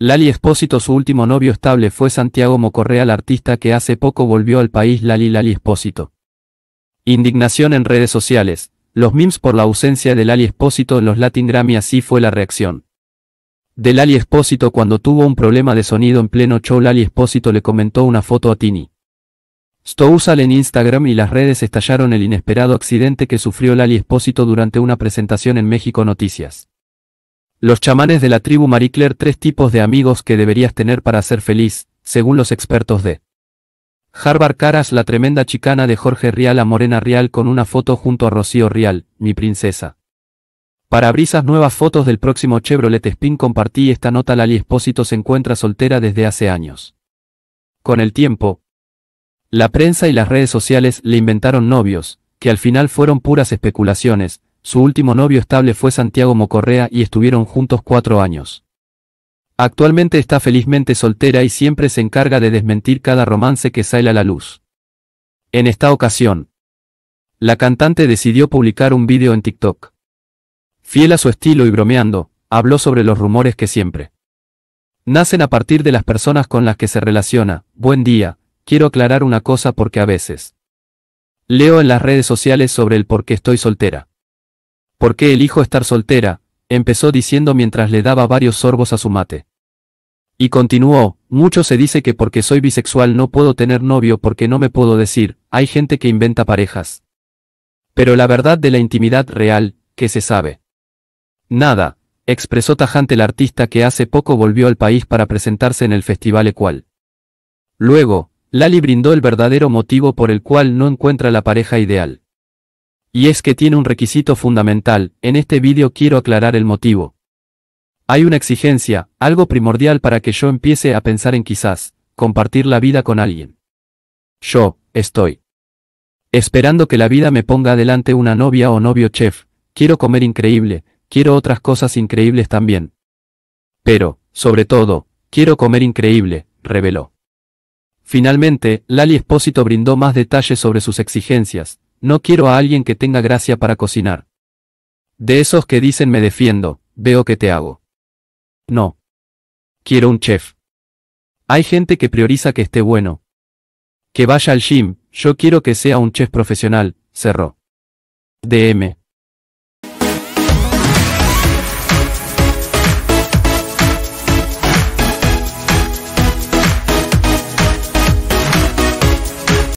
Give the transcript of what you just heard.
Lali Espósito Su último novio estable fue Santiago Mocorrea el artista que hace poco volvió al país Lali Lali Espósito. Indignación en redes sociales, los memes por la ausencia de Lali Espósito en los Latin Grammy así fue la reacción. De Lali Espósito cuando tuvo un problema de sonido en pleno show Lali Espósito le comentó una foto a Tini. Stousal en Instagram y las redes estallaron el inesperado accidente que sufrió Lali Espósito durante una presentación en México Noticias. Los chamanes de la tribu Maricler tres tipos de amigos que deberías tener para ser feliz, según los expertos de Harvard Caras la tremenda chicana de Jorge Rial a Morena Rial con una foto junto a Rocío Rial, mi princesa. Para brisas nuevas fotos del próximo Chevrolet Spin compartí esta nota la Espósito se encuentra soltera desde hace años. Con el tiempo, la prensa y las redes sociales le inventaron novios, que al final fueron puras especulaciones, su último novio estable fue Santiago Mocorrea y estuvieron juntos cuatro años. Actualmente está felizmente soltera y siempre se encarga de desmentir cada romance que sale a la luz. En esta ocasión, la cantante decidió publicar un vídeo en TikTok. Fiel a su estilo y bromeando, habló sobre los rumores que siempre nacen a partir de las personas con las que se relaciona. Buen día, quiero aclarar una cosa porque a veces leo en las redes sociales sobre el por qué estoy soltera. ¿Por qué elijo estar soltera? empezó diciendo mientras le daba varios sorbos a su mate. Y continuó, mucho se dice que porque soy bisexual no puedo tener novio porque no me puedo decir, hay gente que inventa parejas. Pero la verdad de la intimidad real, ¿qué se sabe? Nada, expresó tajante el artista que hace poco volvió al país para presentarse en el Festival Ecual. Luego, Lali brindó el verdadero motivo por el cual no encuentra la pareja ideal. Y es que tiene un requisito fundamental, en este vídeo quiero aclarar el motivo. Hay una exigencia, algo primordial para que yo empiece a pensar en quizás, compartir la vida con alguien. Yo, estoy. Esperando que la vida me ponga adelante una novia o novio chef, quiero comer increíble, quiero otras cosas increíbles también. Pero, sobre todo, quiero comer increíble, reveló. Finalmente, Lali Espósito brindó más detalles sobre sus exigencias, no quiero a alguien que tenga gracia para cocinar. De esos que dicen me defiendo, veo que te hago. No. Quiero un chef. Hay gente que prioriza que esté bueno. Que vaya al gym, yo quiero que sea un chef profesional, cerró. DM.